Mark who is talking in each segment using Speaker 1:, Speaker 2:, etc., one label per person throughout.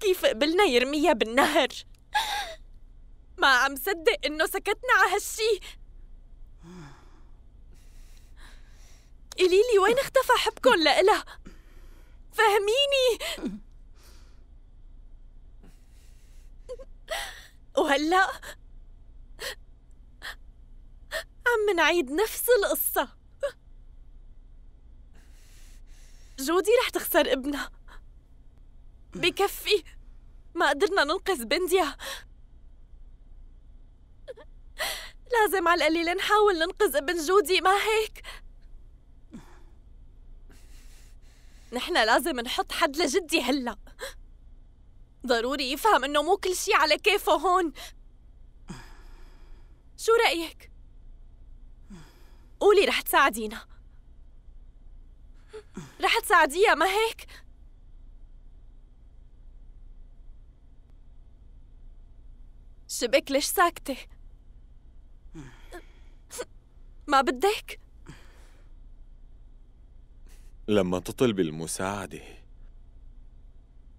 Speaker 1: كيف قبلنا يرميها بالنهر ما عم
Speaker 2: صدق انه سكتنا على هالشي قولي لي وين اختفى حبكم لإلها فهميني وهلا عم نعيد نفس القصة جودي رح تخسر ابنها بكفي ما قدرنا ننقذ بنديا لازم على القليل نحاول ننقذ ابن جودي ما هيك نحن لازم نحط حد لجدي هلا ضروري يفهم انه مو كل شي على كيفه هون شو رأيك؟ قولي رح تساعدينا رح تساعديها ما هيك؟ شبك ليش ساكتة؟ ما بدك؟
Speaker 3: لما تطلبي المساعدة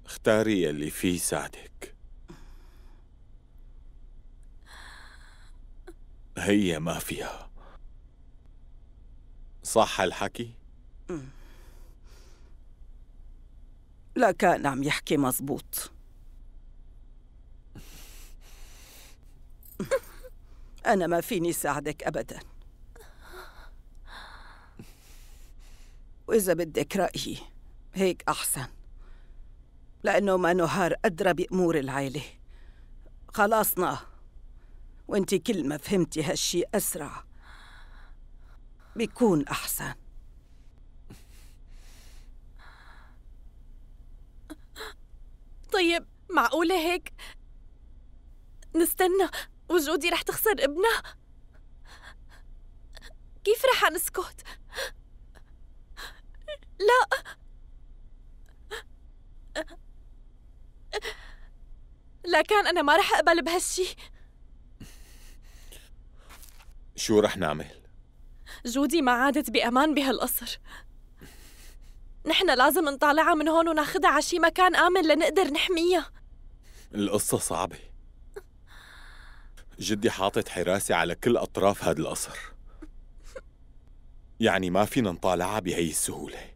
Speaker 3: اختاري يلي فيه ساعدك هي ما فيها صح الحكي؟
Speaker 1: لا كان عم يحكي مزبوط أنا ما فيني ساعدك أبدا وإذا بدك رأيي هيك أحسن لأنه ما نهار أدرى بأمور العيلة خلصنا وانت كل ما فهمتي هالشي أسرع بيكون أحسن
Speaker 2: طيب معقولة هيك نستنى وجودي رح تخسر ابنها كيف رح نسكت لا كان أنا ما رح أقبل بهالشي
Speaker 3: شو رح نعمل؟
Speaker 2: جودي ما عادت بأمان بهالقصر نحن لازم نطالعها من هون وناخدها على مكان آمن لنقدر نحميها
Speaker 3: القصة صعبة جدي حاطط حراسة على كل أطراف هذا القصر يعني ما فينا نطالعها بهي السهولة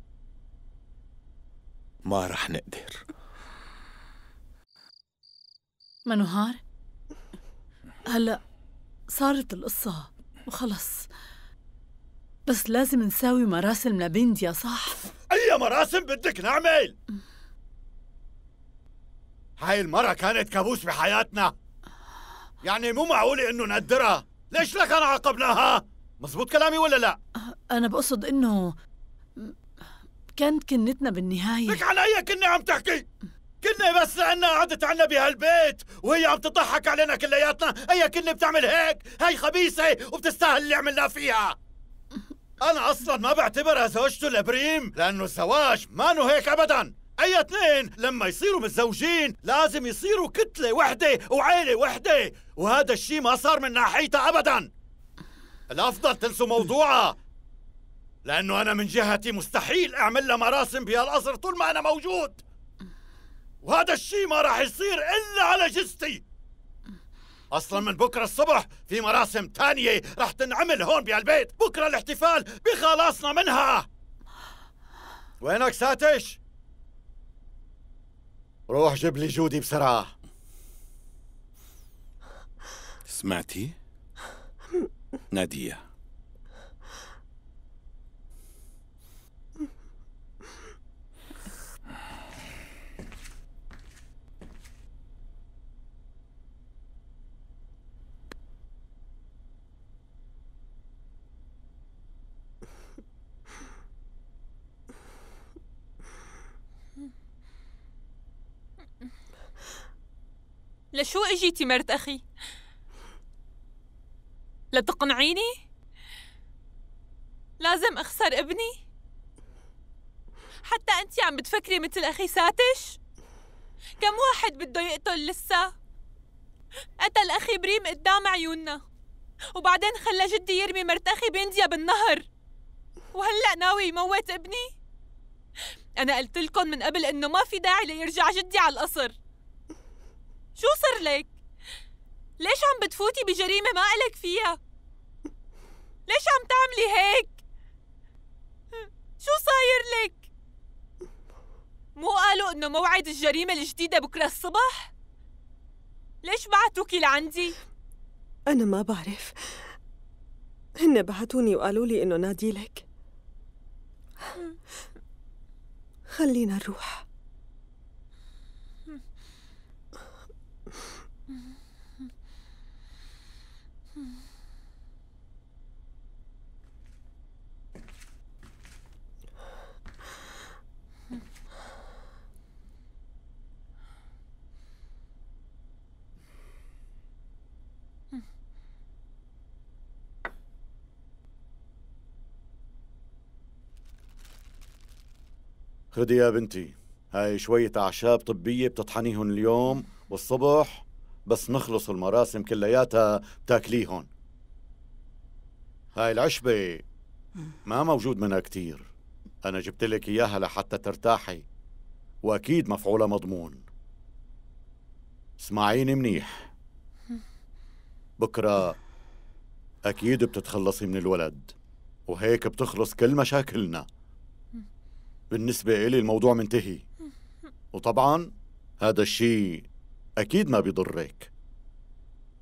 Speaker 3: ما رح نقدر
Speaker 2: نهار هلا صارت القصة وخلص بس لازم نساوي مراسم لبنديا صح؟
Speaker 4: أي مراسم بدك نعمل؟ هاي المرة كانت كابوس بحياتنا يعني مو معقولة إنه نقدرها ليش لك أنا عاقبناها؟ مزبوط كلامي ولا لا؟ أنا بقصد إنه كانت كنتنا بالنهاية لك على أي كنة عم تحكي؟ كنة بس لأنها قعدت عنا بهالبيت وهي عم تضحك علينا كلياتنا أي كنة بتعمل هيك هي خبيثة وبتستاهل اللي عملناه فيها أنا أصلا ما بعتبرها زوجته لبريم لأنه الزواج ما هيك أبدا اي اثنين لما يصيروا متزوجين لازم يصيروا كتله وحده وعيله وحده وهذا الشيء ما صار من ناحيتها ابدا الافضل تنسوا موضوعها لانه انا من جهتي مستحيل اعمل لها مراسم بهالقصر طول ما انا موجود وهذا الشيء ما راح يصير الا على جثتي اصلا من بكره الصبح في مراسم ثانيه راح تنعمل هون بهالبيت بكره الاحتفال بخلاصنا منها وينك ساتش روح جيب لي جودي بسرعة سمعتي؟
Speaker 5: نادية
Speaker 1: لشو اجيتي مرت اخي؟ لتقنعيني؟ لازم اخسر ابني؟ حتى انت عم بتفكري مثل اخي ساتش؟ كم واحد بده يقتل لسا؟ قتل اخي بريم قدام عيوننا وبعدين خلى جدي يرمي مرت اخي بينديا بالنهر وهلا ناوي يموت ابني؟ انا قلت لكم من قبل انه ما في داعي ليرجع جدي على القصر شو صار لك؟ ليش عم بتفوتي بجريمة ما إلك فيها؟ ليش عم تعملي هيك؟ شو صاير لك؟ مو قالوا إنه موعد الجريمة الجديدة بكرة الصبح؟ ليش بعتوكي لعندي؟ أنا ما بعرف هن بعتوني وقالوا لي إنه نادي لك خلينا نروح
Speaker 4: خدي يا بنتي هاي شوية أعشاب طبية بتطحنيهم اليوم والصبح بس نخلص المراسم كلياتها بتاكليهم هاي العشبة ما موجود منها كتير أنا جبت لك إياها لحتى ترتاحي وأكيد مفعولها مضمون اسمعيني منيح بكرة أكيد بتتخلصي من الولد وهيك بتخلص كل مشاكلنا بالنسبة إلي الموضوع منتهي وطبعا هذا الشيء أكيد ما بيضرك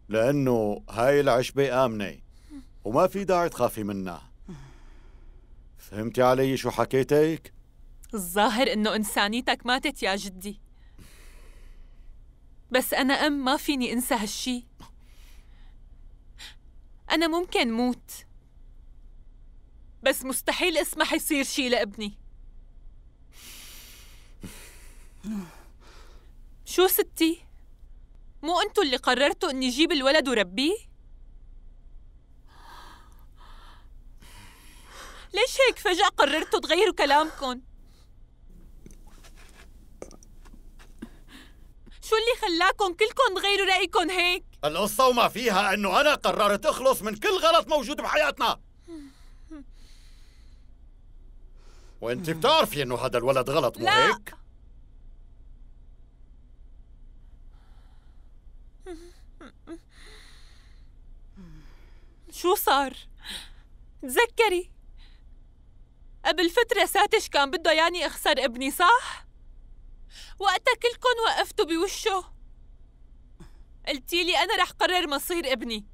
Speaker 4: لأنه هاي العشبة آمنة وما في داعي تخافي منها فهمتي علي شو حكيتك؟
Speaker 1: الظاهر إنه إنسانيتك ماتت يا جدي بس أنا أم ما فيني أنسى هالشي أنا ممكن موت بس مستحيل اسمح يصير شي لابني شو ستي؟ مو انتوا اللي قررتوا اني جيب الولد وربيه؟ ليش هيك فجأة قررتوا تغيروا كلامكم؟ شو اللي خلاكم كلكم تغيروا رأيكم هيك؟
Speaker 4: القصة وما فيها انه انا قررت اخلص من كل غلط موجود بحياتنا وانت بتعرفي انه هذا الولد غلط مو هيك؟
Speaker 1: شو صار؟ تذكري قبل فترة ساتش كان بده يعني اخسر ابني صح؟ وقتها كلكن وقفتوا بوشه قلتي لي أنا رح قرر مصير ابني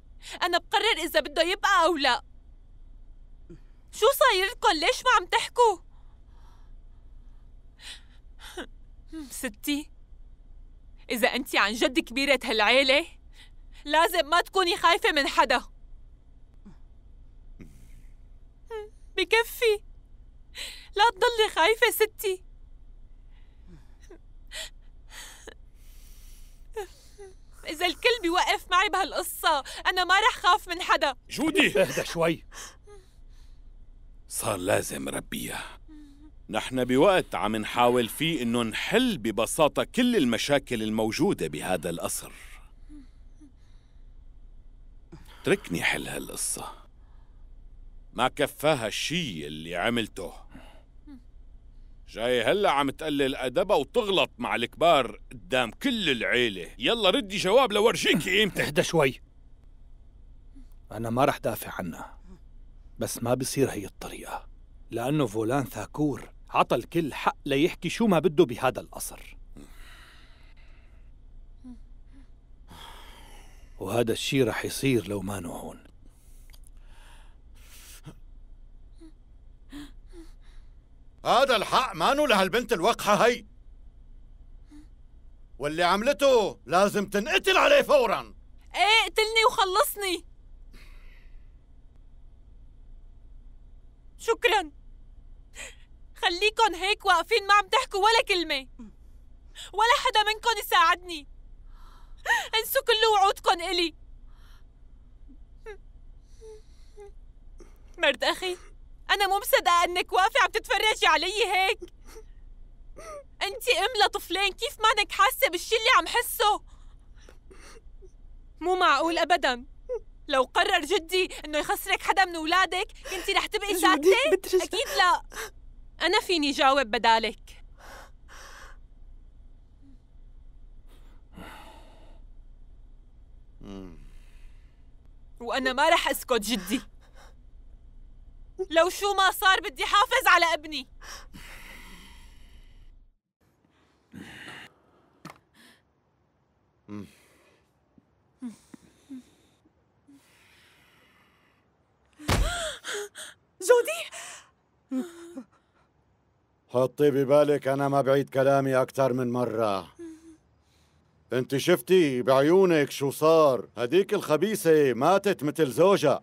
Speaker 1: أنا بقرر إذا بده يبقى أو لا شو صاير لكم ليش ما عم تحكوا؟ ستي إذا أنت عن جد كبيرة هالعيلة لازم ما تكوني خايفة من حدا بكفي لا تضلي خايفة ستي إذا الكل بيوقف معي بهالقصة أنا ما رح خاف من حدا
Speaker 5: جودي اهدى شوي صار لازم ربيها نحن بوقت عم نحاول فيه إنه نحل ببساطة كل المشاكل الموجودة بهذا القصر اتركني حل هالقصة ما كفاها الشي اللي عملته جاي هلا عم تقلل ادبها وتغلط مع الكبار قدام كل العيله يلا ردي جواب لورجيك قيمتك اهدى شوي انا ما رح دافع عنها بس ما بصير هي الطريقه لانه
Speaker 4: فولان ثاكور عطى الكل حق ليحكي شو ما بده بهذا القصر
Speaker 5: وهذا الشي رح يصير
Speaker 4: لو ما هون هذا الحق مانو لهالبنت الوقحة هي واللي عملته لازم تنقتل عليه فورا
Speaker 1: ايه قتلني وخلصني شكرا خليكن هيك واقفين ما عم تحكوا ولا كلمة ولا حدا منكن يساعدني انسوا كل وعودكن إلي مرت أخي أنا مو مصدقة إنك واقفة عم تتفرجي علي هيك أنت أم لطفلين كيف مانك حاسة بالشي اللي عم حسه؟ مو معقول أبداً لو قرر جدي إنه يخسرك حدا من أولادك كنت رح تبقي ساكتة؟ أكيد لا أنا فيني جاوب بدالك وأنا ما رح أسكت جدي لو شو ما صار بدي حافظ على ابني جودي
Speaker 4: حطي ببالك أنا ما بعيد كلامي أكثر من مرة انت شفتي بعيونك شو صار هديك الخبيثة ماتت مثل زوجها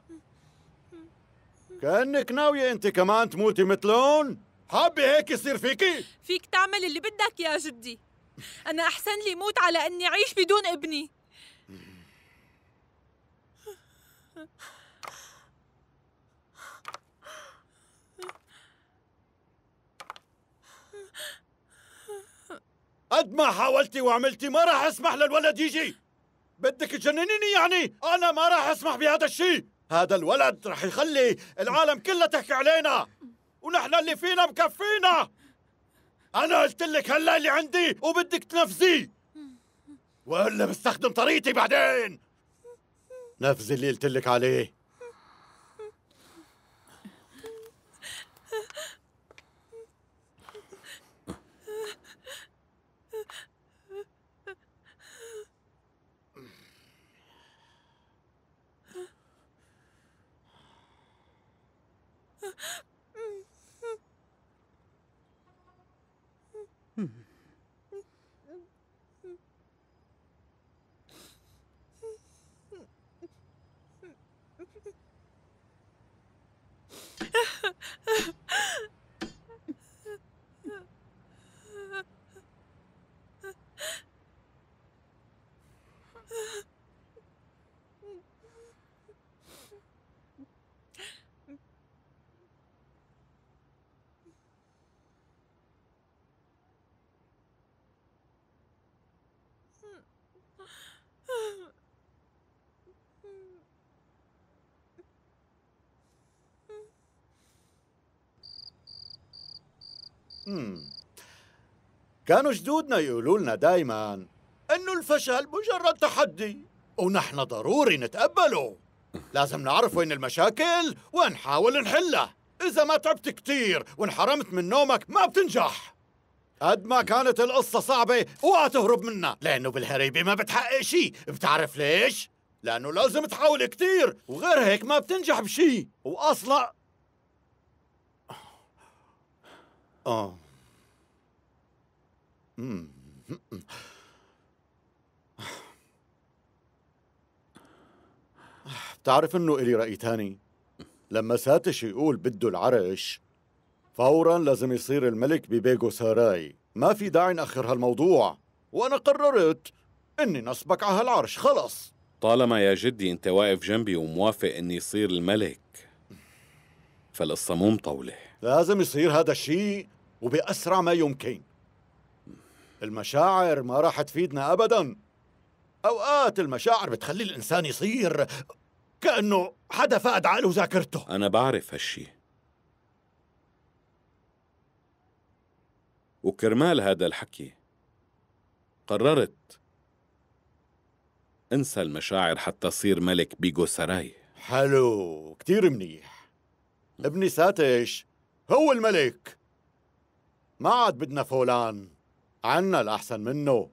Speaker 4: كأنك ناوية أنت كمان تموتي مثلون حابة هيك يصير فيكي؟
Speaker 1: فيك تعمل اللي بدك يا جدي أنا أحسن لي موت على أني أعيش بدون ابني
Speaker 4: قد ما حاولتي وعملتي ما راح اسمح للولد يجي بدك تجننيني يعني انا ما راح اسمح بهذا الشيء هذا الولد رح يخلي العالم كلها تحكي علينا ونحن اللي فينا مكفينا أنا قلت لك هلا اللي عندي وبدك تنفذيه وإلا بستخدم طريقتي بعدين نفذ اللي قلت لك عليه Hmm. كانوا جدودنا يقولوا لنا دايما انه الفشل مجرد تحدي ونحن ضروري نتقبله لازم نعرف وين المشاكل ونحاول نحلها اذا ما تعبت كثير وانحرمت من نومك ما بتنجح قد ما كانت القصة صعبة اوعى تهرب منها لأنه بالهريبة ما بتحقق شيء بتعرف ليش؟ لأنه لازم تحاول كثير وغير هيك ما بتنجح بشيء وأصلا اه بتعرف انه الي رأي تاني لما ساتش يقول بده العرش فورا لازم يصير الملك ببيجو ساراي ما في داعي نأخر هالموضوع وانا قررت اني نصبك على هالعرش خلص
Speaker 5: طالما يا جدي انت واقف جنبي وموافق اني يصير الملك فالقصة مو مطولة
Speaker 4: لازم يصير هذا الشيء وبأسرع ما يمكن المشاعر ما راح تفيدنا أبدا أوقات المشاعر بتخلي الإنسان يصير كأنه حدا فقد عقله وذاكرته
Speaker 5: أنا بعرف هالشي وكرمال هذا الحكي قررت انسى المشاعر حتى صير ملك بيجو
Speaker 4: سراي حلو كتير منيح ابني ساتش هو الملك ما عاد بدنا فولان عنا الأحسن منه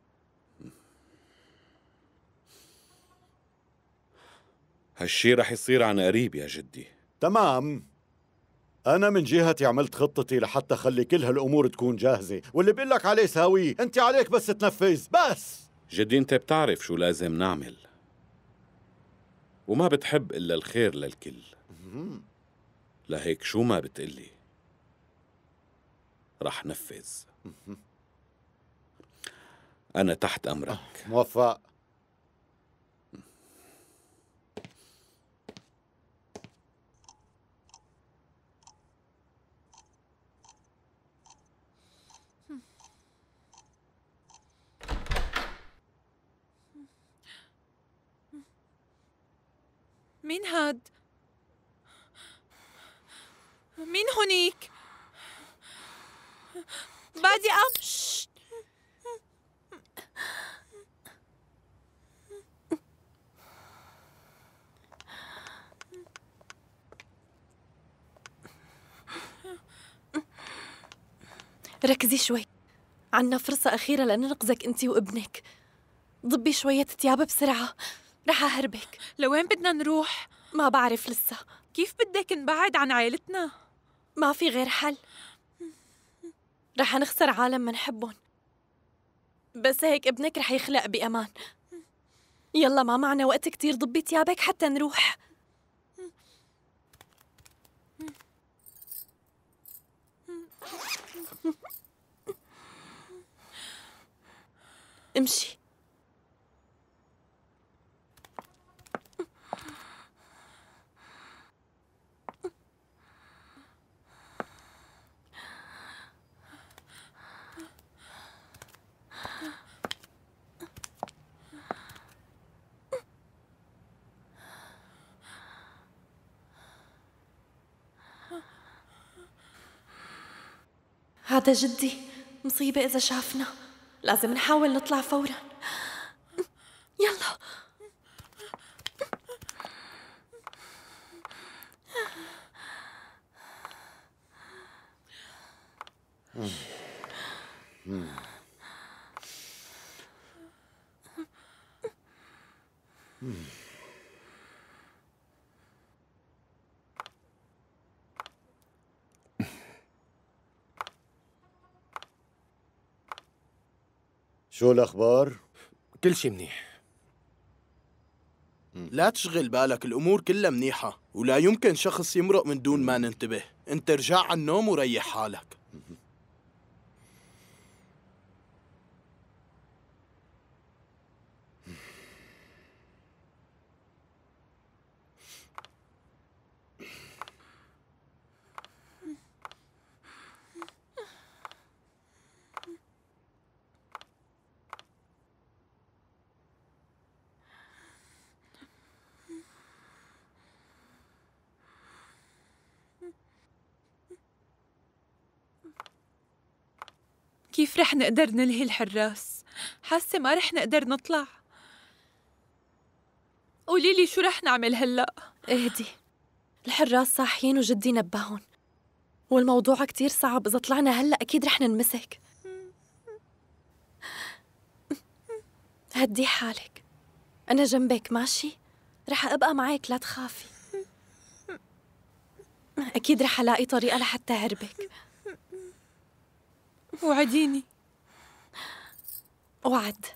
Speaker 5: هالشي رح يصير عن قريب يا جدي
Speaker 4: تمام أنا من جهتي عملت خطتي لحتى خلي كل هالأمور تكون جاهزة واللي بقول لك عليه ساويه أنت عليك بس تنفذ بس
Speaker 5: جدي أنت بتعرف شو لازم نعمل وما بتحب إلا الخير للكل لهيك شو ما بتقلي
Speaker 4: رح نفذ أنا تحت أمرك آه، موفق
Speaker 1: مين هاد؟ مين هونيك؟ بادئة
Speaker 2: ركزي شوي عنا فرصة أخيرة لننقذك أنت وابنك ضبي شوية تياب بسرعة رح أهربك لوين بدنا نروح؟ ما بعرف لسه كيف بدك نبعد عن عائلتنا؟ ما في غير حل رح نخسر عالم منحبهم بس هيك ابنك رح يخلق بأمان يلا ما معنا وقت كتير ضبي تيابك حتى نروح امشي هذا جدي مصيبة إذا شافنا لازم نحاول نطلع فورا يلا
Speaker 1: Hmm. hmm. hmm.
Speaker 4: شو الأخبار؟ كل شي منيح لا تشغل بالك الأمور كلها منيحة ولا يمكن شخص يمرق من دون ما ننتبه انت ارجع عن النوم وريح حالك
Speaker 1: كيف رح نقدر نلهي الحراس؟ حاسة ما رح نقدر نطلع قولي لي شو رح نعمل هلأ؟
Speaker 2: اهدي الحراس صاحيين وجدي نبههم والموضوع كتير صعب إذا طلعنا هلأ أكيد رح ننمسك هدي حالك أنا جنبك ماشي؟ رح أبقى معك لا تخافي أكيد رح ألاقي طريقة لحتى هربك وعديني وعد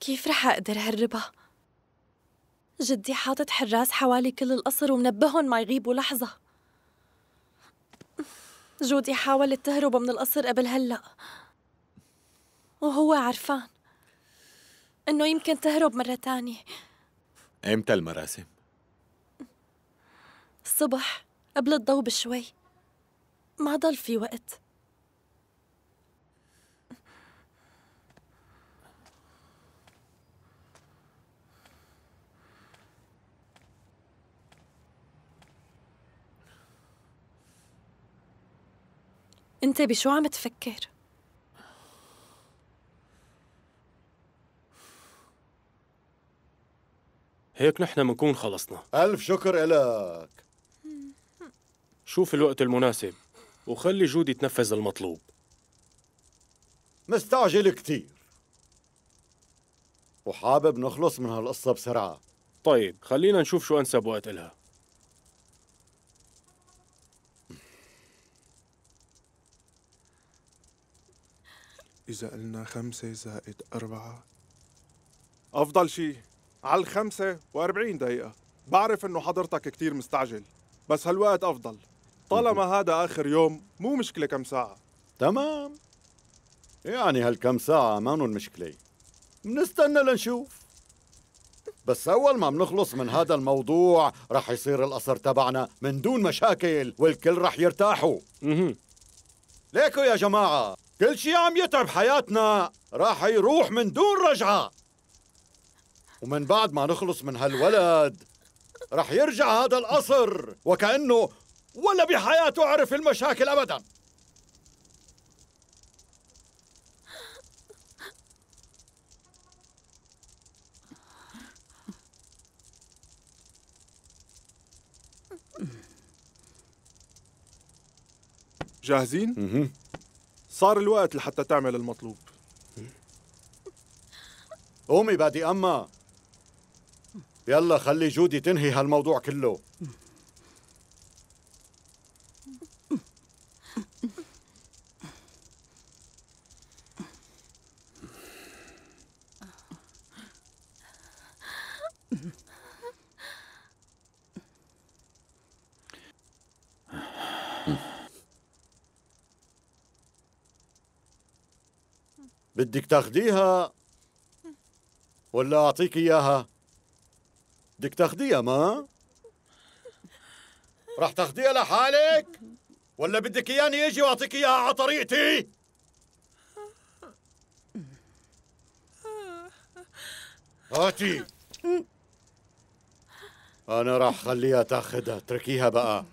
Speaker 2: كيف رح أقدر هربها؟ جدي حاطط حراس حوالي كل القصر ومنبههم ما يغيبوا لحظة جودي حاولت تهرب من القصر قبل هلأ وهو عرفان إنه يمكن تهرب مرة تانية
Speaker 3: إمتى المراسم؟
Speaker 2: الصبح قبل الضوء بشوي ما ضل في وقت انت بشو عم تفكر؟
Speaker 3: هيك نحن بنكون خلصنا
Speaker 4: ألف شكر إلك
Speaker 3: شوف الوقت المناسب وخلي جودي تنفذ المطلوب
Speaker 4: مستعجل كثير وحابب نخلص من هالقصة بسرعة طيب خلينا نشوف شو أنسب وقت إلها
Speaker 3: إذا قلنا خمسة زائد أربعة أفضل شي على الخمسة وأربعين دقيقة بعرف إنه حضرتك كتير مستعجل بس هالوقت أفضل طالما هذا آخر يوم مو مشكلة كم ساعة تمام
Speaker 4: يعني هالكم ساعة ما المشكلة منستنى لنشوف بس أول ما منخلص من هذا الموضوع رح يصير القصر تبعنا من دون مشاكل والكل رح يرتاحوا ليكو يا جماعة كل شي عم يتعب حياتنا رح يروح من دون رجعة ومن بعد ما نخلص من هالولد رح يرجع هذا القصر وكأنه ولا بحياته عرف المشاكل أبدا
Speaker 3: جاهزين؟ صار الوقت لحتى تعمل المطلوب قومي بادي
Speaker 4: أما يلا خلي جودي تنهي هالموضوع كله بدك تاخديها ولا أعطيك إياها؟ بدك تاخديها ما؟ رح تاخديها لحالك؟ ولا بدك إياني أجي وأعطيك إياها على طريقتي؟ هاتي أنا راح خليها تاخدها اتركيها بقى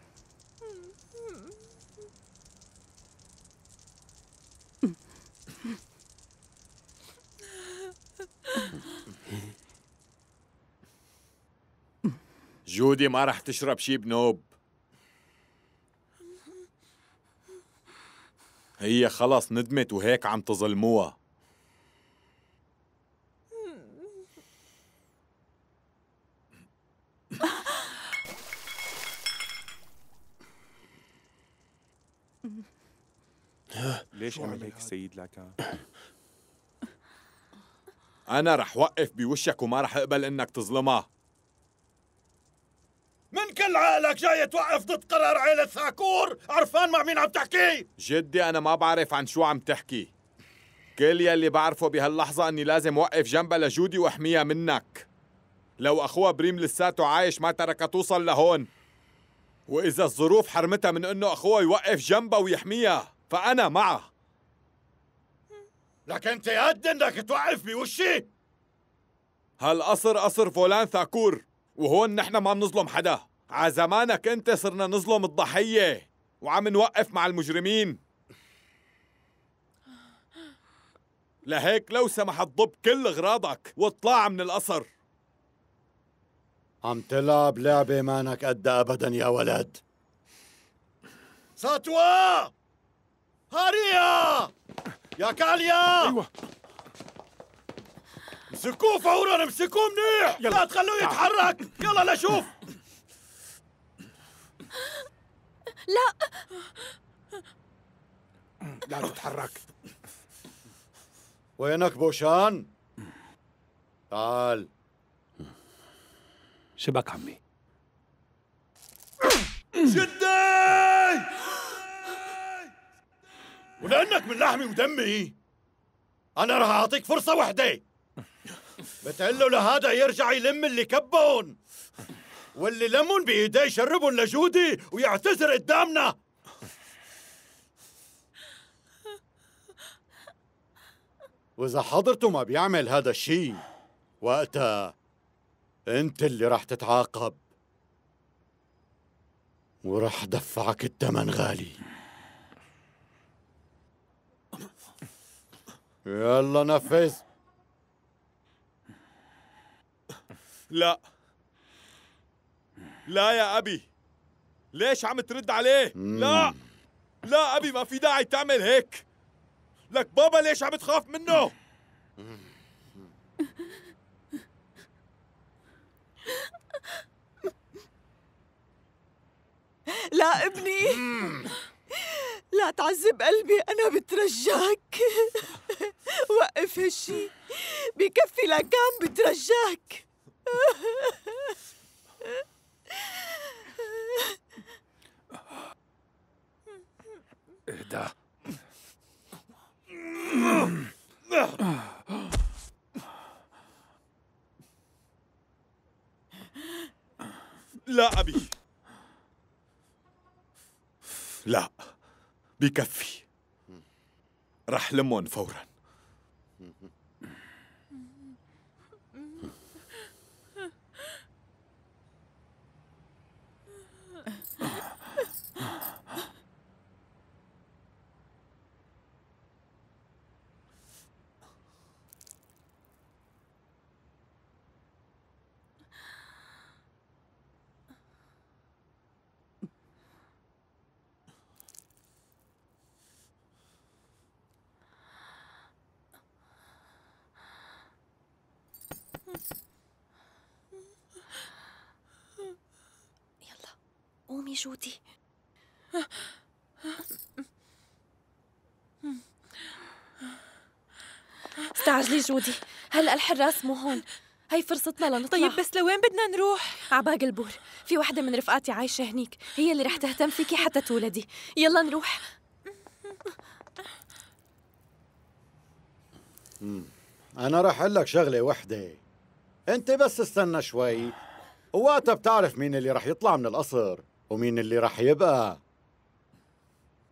Speaker 3: جودي ما رح تشرب شي بنوب هي خلص ندمت وهيك عم تظلموها ليش عمل هيك السيد لاكان؟ أنا رح وقف بوشك وما رح أقبل إنك تظلمها
Speaker 4: من كل عقلك جاي توقف ضد قرار عيلة ثاكور عرفان مع مين عم تحكي
Speaker 3: جدي أنا ما بعرف عن شو عم تحكي كل يلي بعرفه بهاللحظة أني لازم وقف جنبها لجودي وأحميها منك لو أخوها بريم لساته عايش ما تركها توصل لهون وإذا الظروف حرمتها من أنه أخوها يوقف جنبها ويحميها فأنا معه لك أنت قد أنك توقف بوشي هالقصر قصر فولان ثاكور وهون نحن ما بنظلم حدا ع زمانك انت صرنا نظلم الضحيه وعم نوقف مع المجرمين لهيك لو سمحت ضب كل اغراضك واطلع من القصر
Speaker 4: عم تلعب لعبة مانك قد أبدا يا ولد ساتوا هاريا يا كاليا أيوة. امسكوه فورا امسكوه منيح لا تخلوه يتحرك يلا لشوف لا لا تتحرك وينك بوشان؟ تعال شبك عمي جدي ولأنك من لحمي ودمي أنا راح أعطيك فرصة وحدة بتقول له لهذا يرجع يلم اللي كبهم واللي لمن بايديه يشربهم لجودي ويعتذر قدامنا واذا حضرته ما بيعمل هذا الشيء وقتها انت اللي راح تتعاقب وراح دفعك الثمن غالي يلا نفذ
Speaker 3: لا لا يا أبي ليش عم ترد عليه؟ لا لا أبي ما في داعي تعمل هيك لك بابا ليش عم تخاف منه؟
Speaker 2: لا ابني لا تعذب قلبي أنا بترجاك وقف هالشي بكفي لكان
Speaker 1: بترجاك اهدى
Speaker 3: لا أبي لا بكفي رح لمون فوراً
Speaker 1: يلا
Speaker 4: قومي
Speaker 2: جودي
Speaker 1: استعجلي جودي
Speaker 2: هلا الحراس مو هون هي فرصتنا لنطلع طيب بس لوين بدنا نروح؟ عباق البور في وحدة من رفقاتي عايشة هنيك هي اللي رح تهتم فيكي حتى تولدي يلا نروح
Speaker 4: أنا رح أقول لك شغلة وحدة انت بس استنى شوي ووقتها بتعرف مين اللي رح يطلع من القصر ومين اللي رح يبقى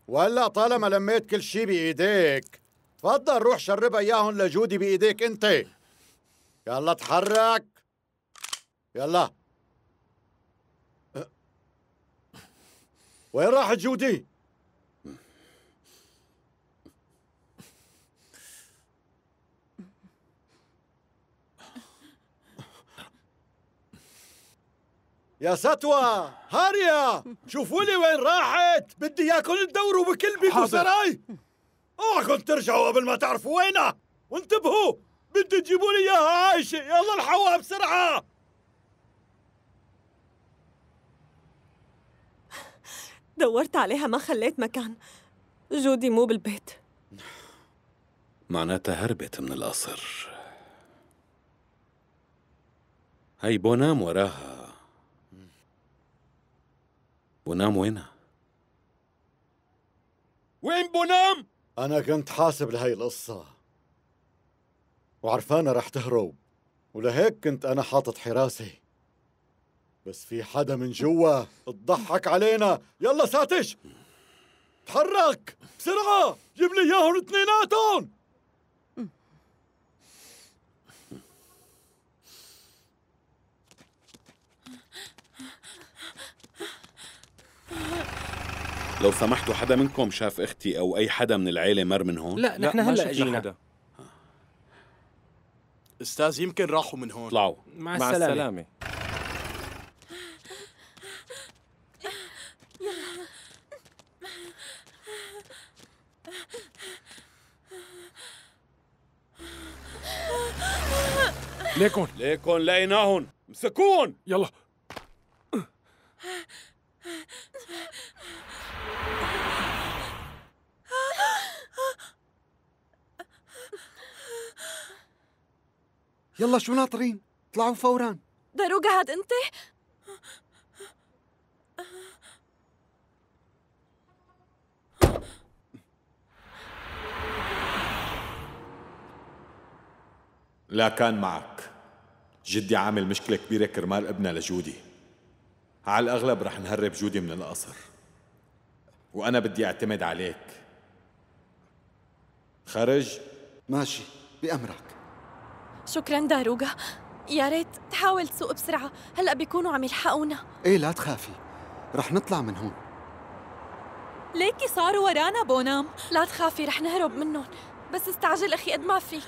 Speaker 4: وهلا طالما لميت كل شي بايديك تفضل روح شربها اياهم لجودي بايديك انت يلا تحرك يلا أه. وين راحت جودي؟ يا سطوة هاريا شوفوا لي وين راحت بدي اياكم تدوروا بكل بيت وسراي اوعكم ترجعوا قبل ما تعرفوا وينها وانتبهوا بدي تجيبوا لي اياها عايشة يلا
Speaker 2: الحوها بسرعة دورت عليها ما خليت مكان جودي مو بالبيت
Speaker 5: معناتها هربت من القصر هي بونام وراها بونامو هنا
Speaker 4: وين بونام؟ أنا كنت حاسب لهي القصة وعرفانة رح تهرب ولهيك كنت أنا حاطط حراسة بس في حدا من جوا تضحك علينا يلا ساتش تحرك بسرعة جيب لي إياهم اثنيناتهم
Speaker 5: لو سمحتوا حدا منكم شاف اختي او اي حدا من العيله مر من هون لا نحن هلا اجينا
Speaker 4: استاذ يمكن راحوا من هون طلعوا مع, مع السلامه, السلامة.
Speaker 1: ليكن
Speaker 5: ليكن لقيناهم امسكوهم يلا
Speaker 4: يلا شو ناطرين
Speaker 1: طلعوا فورا
Speaker 2: داروغا هاد انت
Speaker 3: لا كان معك جدي عامل مشكلة كبيرة كرمال ابنها لجودي على الأغلب رح نهرب جودي من القصر وأنا بدي أعتمد عليك خرج ماشي بأمرك
Speaker 2: شكرا داروغا يا ريت تحاول تسوق بسرعة هلأ بيكونوا عم يلحقونا
Speaker 4: إيه لا تخافي رح نطلع من هون
Speaker 2: ليكي صاروا ورانا بونام لا تخافي رح نهرب منهم بس استعجل أخي قد ما فيك